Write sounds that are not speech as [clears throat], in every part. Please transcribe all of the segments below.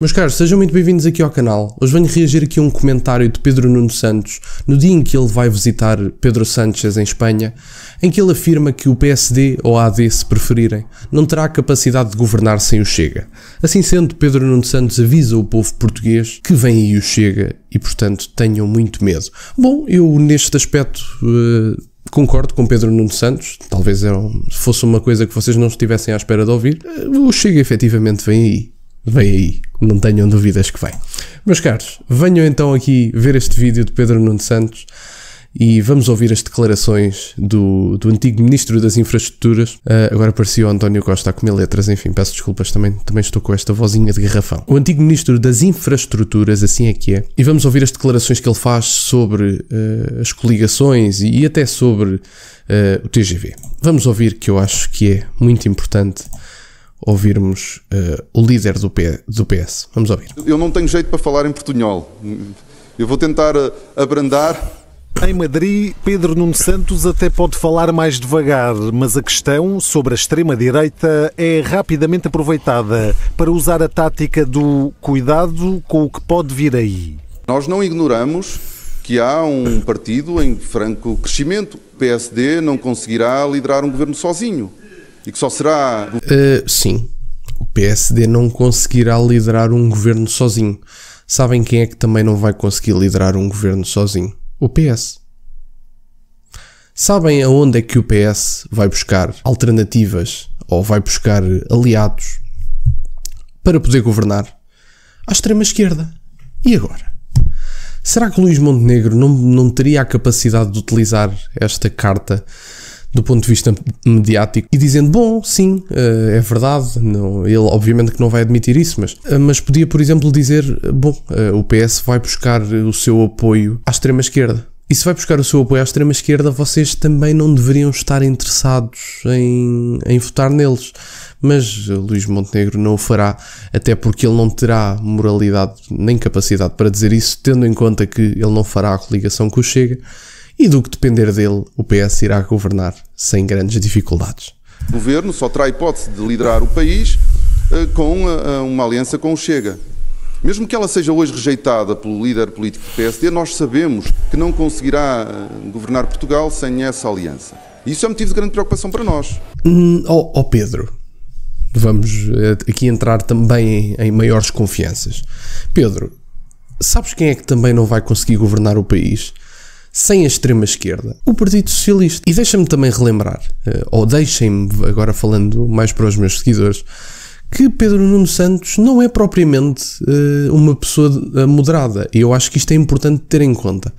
Meus caros, sejam muito bem-vindos aqui ao canal. Hoje venho reagir aqui a um comentário de Pedro Nuno Santos, no dia em que ele vai visitar Pedro Sánchez em Espanha, em que ele afirma que o PSD ou a AD, se preferirem, não terá a capacidade de governar sem o Chega. Assim sendo, Pedro Nuno Santos avisa o povo português que vem aí o Chega e, portanto, tenham muito medo. Bom, eu neste aspecto. Uh, concordo com Pedro Nuno Santos, talvez fosse uma coisa que vocês não estivessem à espera de ouvir. Eh, o Chega efetivamente vem aí. Vem aí, não tenham dúvidas que vem. Meus caros, venham então aqui ver este vídeo de Pedro Nuno Santos e vamos ouvir as declarações do, do antigo Ministro das Infraestruturas. Uh, agora apareceu o António Costa a comer letras, enfim, peço desculpas, também, também estou com esta vozinha de garrafão. O antigo Ministro das Infraestruturas, assim é que é, e vamos ouvir as declarações que ele faz sobre uh, as coligações e, e até sobre uh, o TGV. Vamos ouvir que eu acho que é muito importante ouvirmos uh, o líder do, P, do PS. Vamos ouvir. Eu não tenho jeito para falar em portunhol. Eu vou tentar eh, abrandar. Em Madrid, Pedro Nuno Santos até pode falar mais devagar, mas a questão sobre a extrema-direita é rapidamente aproveitada para usar a tática do cuidado com o que pode vir aí. Nós não ignoramos que há um partido em franco crescimento. O PSD não conseguirá liderar um governo sozinho. E que só será. Uh, sim, o PSD não conseguirá liderar um governo sozinho. Sabem quem é que também não vai conseguir liderar um governo sozinho? O PS. Sabem aonde é que o PS vai buscar alternativas ou vai buscar aliados para poder governar? À extrema-esquerda. E agora? Será que Luís Montenegro não, não teria a capacidade de utilizar esta carta do ponto de vista mediático e dizendo: Bom, sim, eh, é verdade, não, ele obviamente que não vai admitir isso, mas, eh, mas podia, por exemplo, dizer: Bom, eh, o PS vai buscar o seu apoio à extrema-esquerda. E se vai buscar o seu apoio à extrema-esquerda, vocês também não deveriam estar interessados em, em votar neles. Mas Luís Montenegro não o fará, até porque ele não terá moralidade nem capacidade para dizer isso, tendo em conta que ele não fará a coligação que o Chega e do que depender dele, o PS irá governar sem grandes dificuldades. O governo só terá a hipótese de liderar o país eh, com eh, eh, uma aliança com o Chega. Mesmo que ela seja hoje rejeitada pelo líder político do PSD, nós sabemos que não conseguirá governar Portugal sem essa aliança. Isso é motivo de grande preocupação para nós. Hum, oh, oh Pedro, vamos aqui entrar também em, em maiores confianças. Pedro, sabes quem é que também não vai conseguir governar o país? sem a extrema-esquerda, o Partido Socialista. E deixa-me também relembrar, eh, ou deixem-me, agora falando mais para os meus seguidores, que Pedro Nuno Santos não é propriamente uh, uma pessoa eh, moderada. E eu acho que isto é importante ter em conta.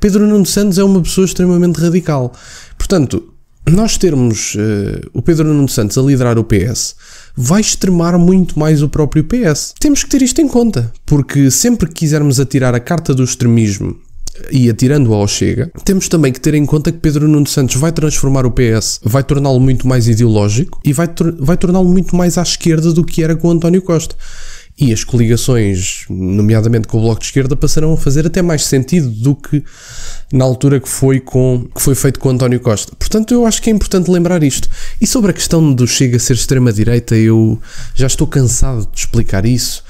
Pedro Nuno Santos é uma pessoa extremamente radical. Portanto, nós termos uh, o Pedro Nuno Santos a liderar o PS vai extremar muito mais o próprio PS. Temos que ter isto em conta, porque sempre que quisermos atirar a carta do extremismo e atirando ao Chega, temos também que ter em conta que Pedro Nuno Santos vai transformar o PS, vai torná-lo muito mais ideológico e vai, vai torná-lo muito mais à esquerda do que era com António Costa. E as coligações, nomeadamente com o Bloco de Esquerda, passarão a fazer até mais sentido do que na altura que foi, com, que foi feito com António Costa. Portanto, eu acho que é importante lembrar isto. E sobre a questão do Chega ser extrema-direita, eu já estou cansado de explicar isso.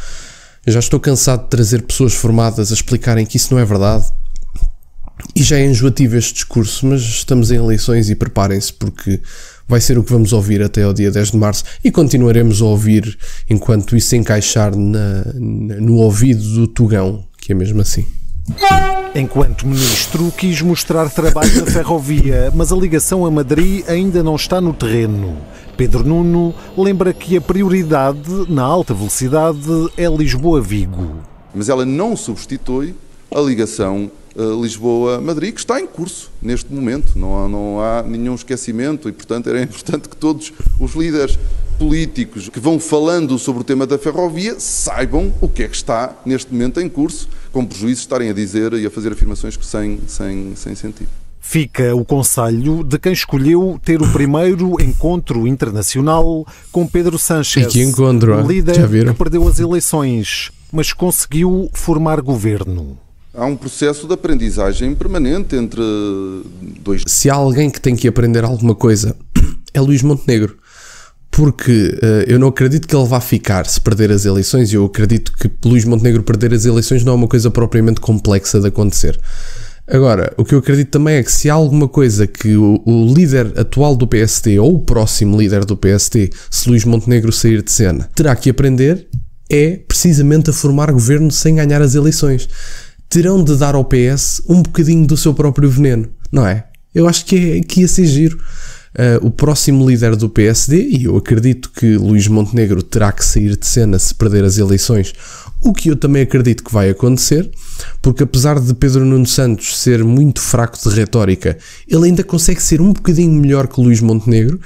já estou cansado de trazer pessoas formadas a explicarem que isso não é verdade e já é enjoativo este discurso, mas estamos em eleições e preparem-se porque vai ser o que vamos ouvir até ao dia 10 de março e continuaremos a ouvir enquanto isso encaixar na, no ouvido do Tugão, que é mesmo assim. Enquanto ministro, quis mostrar trabalho na ferrovia, mas a ligação a Madrid ainda não está no terreno. Pedro Nuno lembra que a prioridade na alta velocidade é Lisboa-Vigo. Mas ela não substitui a ligação eh, Lisboa-Madrid, que está em curso neste momento. Não há, não há nenhum esquecimento e, portanto, era [laughs] importante que todos os líderes políticos que vão falando sobre o tema da ferrovia saibam o que é que está neste momento em curso, com prejuízo de estarem a dizer e a fazer afirmações que sem, sem, sem sentido. Fica o conselho de quem escolheu ter o primeiro encontro internacional com Pedro Sánchez, que encontro, ah? líder que perdeu as eleições, mas conseguiu formar governo há um processo de aprendizagem permanente entre dois. Se há alguém que tem que aprender alguma coisa, [clears throat] é Luís Montenegro. Porque uh, eu não acredito que ele vá ficar se perder as eleições, e eu acredito que Luís Montenegro perder as eleições não é uma coisa propriamente complexa de acontecer. Agora, o que eu acredito também é que se há alguma coisa que o, o líder atual do PST ou o próximo líder do PST, se Luís Montenegro sair de cena, terá que aprender é precisamente a formar governo sem ganhar as eleições terão de dar ao PS um bocadinho do seu próprio veneno, não é? Eu acho que, é, que ia ser giro uh, o próximo líder do PSD, e eu acredito que Luís Montenegro terá que sair de cena se perder as eleições, o que eu também acredito que vai acontecer, porque apesar de Pedro Nuno Santos ser muito fraco de retórica, ele ainda consegue ser um bocadinho melhor que Luís Montenegro.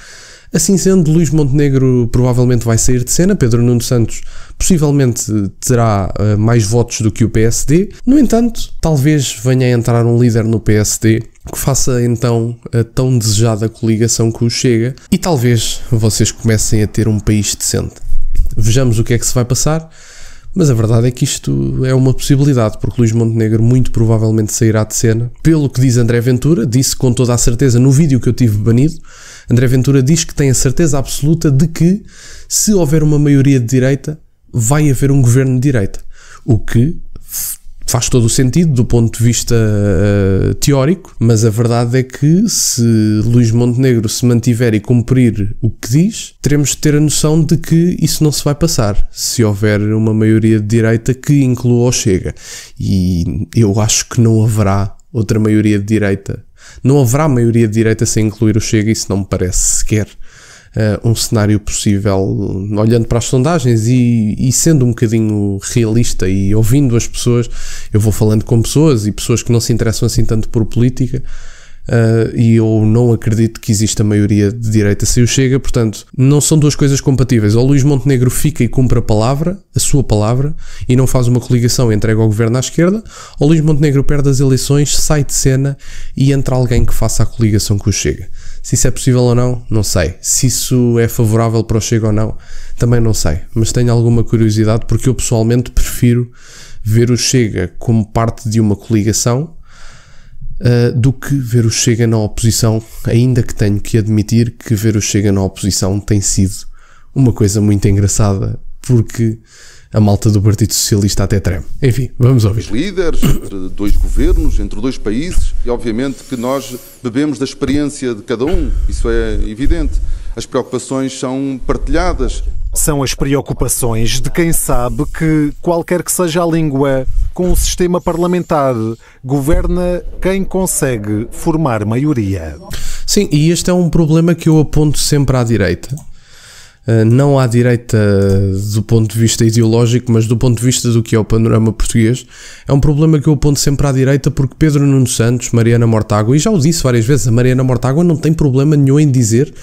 Assim sendo, Luís Montenegro provavelmente vai sair de cena, Pedro Nuno Santos possivelmente terá uh, mais votos do que o PSD. No entanto, talvez venha a entrar um líder no PSD que faça então a tão desejada coligação com o Chega e talvez vocês comecem a ter um país decente. Vejamos o que é que se vai passar, mas a verdade é que isto é uma possibilidade, porque Luís Montenegro muito provavelmente sairá de cena. Pelo que diz André Ventura, disse com toda a certeza no vídeo que eu tive banido, André Ventura diz que tem a certeza absoluta de que, se houver uma maioria de direita, vai haver um governo de direita. O que faz todo o sentido do ponto de vista uh, teórico, mas a verdade é que se Luís Montenegro se mantiver e cumprir o que diz, teremos de ter a noção de que isso não se vai passar se houver uma maioria de direita que inclua o Chega. E eu acho que não haverá outra maioria de direita. Não haverá maioria de direita sem incluir o Chega, isso não me parece sequer uh, um cenário possível, olhando para as sondagens e, e, sendo um bocadinho realista e ouvindo as pessoas, eu vou falando com pessoas e pessoas que não se interessam assim tanto por política. Uh, e eu não acredito que exista maioria de direita se o chega, portanto, não são duas coisas compatíveis. Ou Luís Montenegro fica e cumpre a palavra, a sua palavra, e não faz uma coligação e entrega ao governo à esquerda, ou Luís Montenegro perde as eleições, sai de cena e entra alguém que faça a coligação que o chega. Se isso é possível ou não, não sei. Se isso é favorável para o Chega ou não, também não sei. Mas tenho alguma curiosidade porque eu pessoalmente prefiro ver o Chega como parte de uma coligação uh, do que ver o Chega na oposição, ainda que tenho que admitir que ver o Chega na oposição tem sido uma coisa muito engraçada porque a malta do Partido Socialista até treme. Enfim, vamos ouvir. líderes entre dois governos, entre dois países, e obviamente que nós bebemos da experiência de cada um, isso é evidente. As preocupações são partilhadas. São as preocupações de quem sabe que, qualquer que seja a língua, com o sistema parlamentar, governa quem consegue formar maioria. Sim, e este é um problema que eu aponto sempre à direita eh, não à direita do ponto de vista ideológico, mas do ponto de vista do que é o panorama português, é um problema que eu aponto sempre à direita porque Pedro Nuno Santos, Mariana Mortágua, e já o disse várias vezes, a Mariana Mortágua não tem problema nenhum em dizer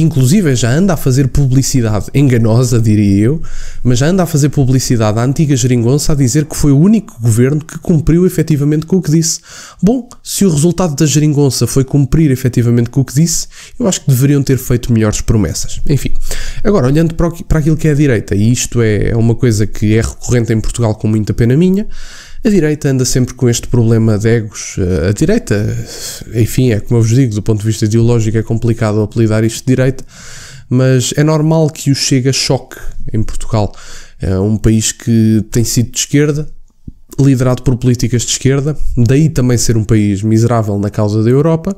inclusive já anda a fazer publicidade enganosa, diria eu, mas já anda a fazer publicidade à antiga geringonça a dizer que foi o único governo que cumpriu efetivamente com o que disse. Bom, se o resultado da geringonça foi cumprir efetivamente com o que disse, eu acho que deveriam ter feito melhores promessas. Enfim, agora olhando para, para aquilo que é a direita, e isto é, é uma coisa que é recorrente em Portugal com muita pena minha, a direita anda sempre com este problema de egos. Eh, a direita, enfim, é como eu vos digo, do ponto de vista ideológico é complicado apelidar isto de direita, mas é normal que o Chega choque em Portugal. É um país que tem sido de esquerda, liderado por políticas de esquerda, daí também ser um país miserável na causa da Europa.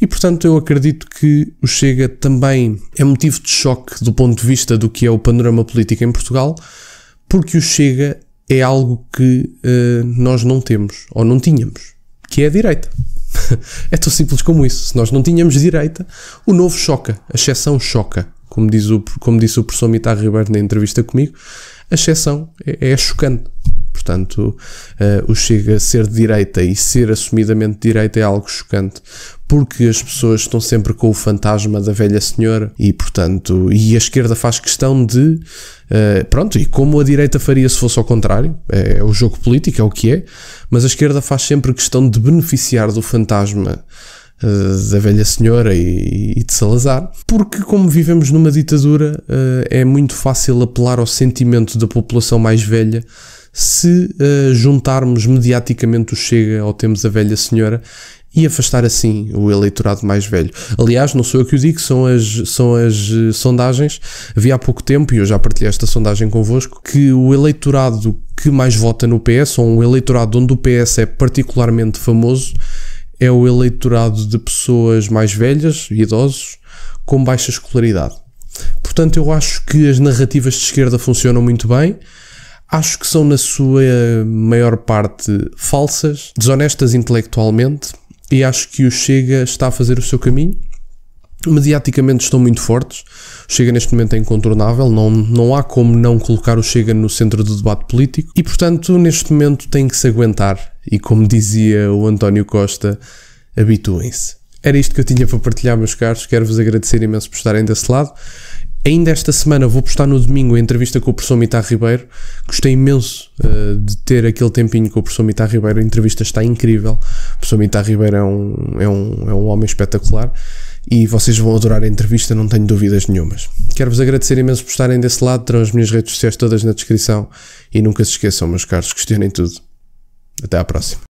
E portanto, eu acredito que o Chega também é motivo de choque do ponto de vista do que é o panorama político em Portugal, porque o Chega é algo que uh, nós não temos ou não tínhamos, que é a direita. [laughs] é tão simples como isso. Se nós não tínhamos direita, o novo choca, a exceção choca. Como, diz o, como disse o professor Mitar Ribeiro na entrevista comigo, a exceção é, é chocante. Portanto, uh, o Chega a ser de direita e ser assumidamente de direita é algo chocante, porque as pessoas estão sempre com o fantasma da velha senhora e, portanto, e a esquerda faz questão de. Uh, pronto, e como a direita faria se fosse ao contrário, é, é o jogo político, é o que é, mas a esquerda faz sempre questão de beneficiar do fantasma eh, da velha senhora e, de Salazar, porque, como vivemos numa ditadura, é muito fácil apelar ao sentimento da população mais velha se uh, juntarmos mediaticamente o Chega ou temos a velha senhora e afastar assim o eleitorado mais velho. Aliás, não sou eu que o digo, são as, são as eh, sondagens. Vi há pouco tempo, e eu já partilhei esta sondagem convosco, que o eleitorado que mais vota no PS, ou um eleitorado onde o PS é particularmente famoso, é o eleitorado de pessoas mais velhas, idosos, com baixa escolaridade. Portanto, eu acho que as narrativas de esquerda funcionam muito bem acho que são, na sua eh, maior parte, falsas, desonestas intelectualmente, e acho que o Chega está a fazer o seu caminho. Mediaticamente estão muito fortes. O Chega neste momento é incontornável, não, não há como não colocar o Chega no centro do debate político e, portanto, neste momento tem que se aguentar. E como dizia o António Costa, habituem-se. Era isto que eu tinha para partilhar, meus caros. Quero vos agradecer imenso por estarem desse lado Ainda esta semana vou postar no domingo a entrevista com o professor Mitar Ribeiro. Gostei imenso uh, de ter aquele tempinho com o professor Mitar Ribeiro. A entrevista está incrível. O professor Mitar Ribeiro é um, é, um, é um homem espetacular e vocês vão adorar a entrevista, não tenho dúvidas nenhumas. Quero-vos agradecer imenso por estarem desse lado, terão as minhas redes sociais todas na descrição e nunca se esqueçam, meus caros, questionem tudo. Até à próxima.